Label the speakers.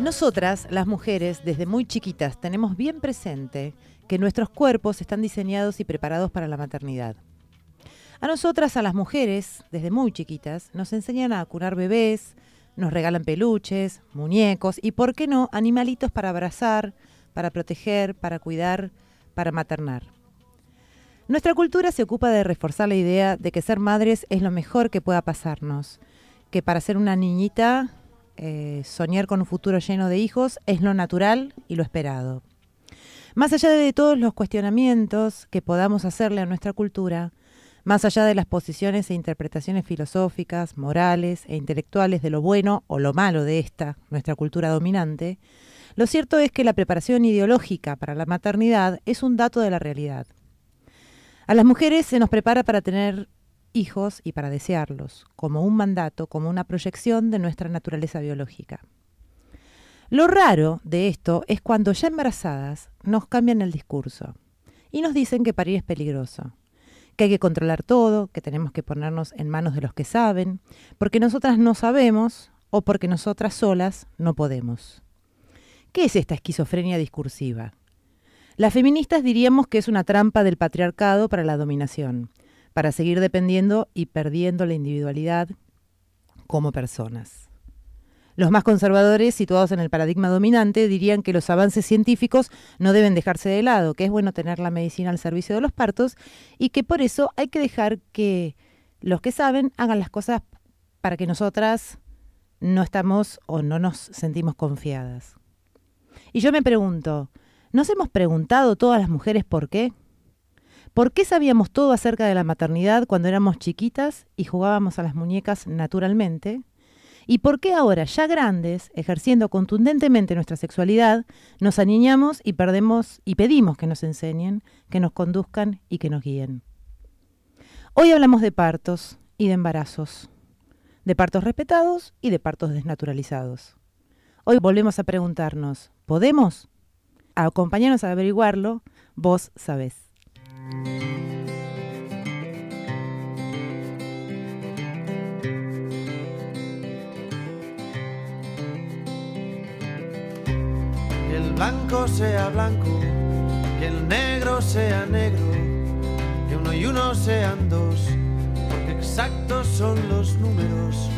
Speaker 1: Nosotras, las mujeres, desde muy chiquitas tenemos bien presente que nuestros cuerpos están diseñados y preparados para la maternidad. A nosotras, a las mujeres, desde muy chiquitas, nos enseñan a curar bebés, nos regalan peluches, muñecos y, ¿por qué no?, animalitos para abrazar, para proteger, para cuidar, para maternar. Nuestra cultura se ocupa de reforzar la idea de que ser madres es lo mejor que pueda pasarnos, que para ser una niñita eh, soñar con un futuro lleno de hijos es lo natural y lo esperado. Más allá de todos los cuestionamientos que podamos hacerle a nuestra cultura, más allá de las posiciones e interpretaciones filosóficas, morales e intelectuales de lo bueno o lo malo de esta, nuestra cultura dominante, lo cierto es que la preparación ideológica para la maternidad es un dato de la realidad. A las mujeres se nos prepara para tener hijos y para desearlos, como un mandato, como una proyección de nuestra naturaleza biológica. Lo raro de esto es cuando ya embarazadas nos cambian el discurso y nos dicen que parir es peligroso, que hay que controlar todo, que tenemos que ponernos en manos de los que saben, porque nosotras no sabemos o porque nosotras solas no podemos. ¿Qué es esta esquizofrenia discursiva? Las feministas diríamos que es una trampa del patriarcado para la dominación, para seguir dependiendo y perdiendo la individualidad como personas. Los más conservadores, situados en el paradigma dominante, dirían que los avances científicos no deben dejarse de lado, que es bueno tener la medicina al servicio de los partos y que por eso hay que dejar que los que saben hagan las cosas para que nosotras no estamos o no nos sentimos confiadas. Y yo me pregunto, ¿nos hemos preguntado todas las mujeres por qué? ¿Por qué sabíamos todo acerca de la maternidad cuando éramos chiquitas y jugábamos a las muñecas naturalmente? ¿Y por qué ahora, ya grandes, ejerciendo contundentemente nuestra sexualidad, nos aniñamos y perdemos y pedimos que nos enseñen, que nos conduzcan y que nos guíen? Hoy hablamos de partos y de embarazos, de partos respetados y de partos desnaturalizados. Hoy volvemos a preguntarnos, ¿podemos? acompañarnos a averiguarlo, vos sabés. Que
Speaker 2: el blanco sea blanco, que el negro sea negro, que uno y uno sean dos, porque exactos son los números.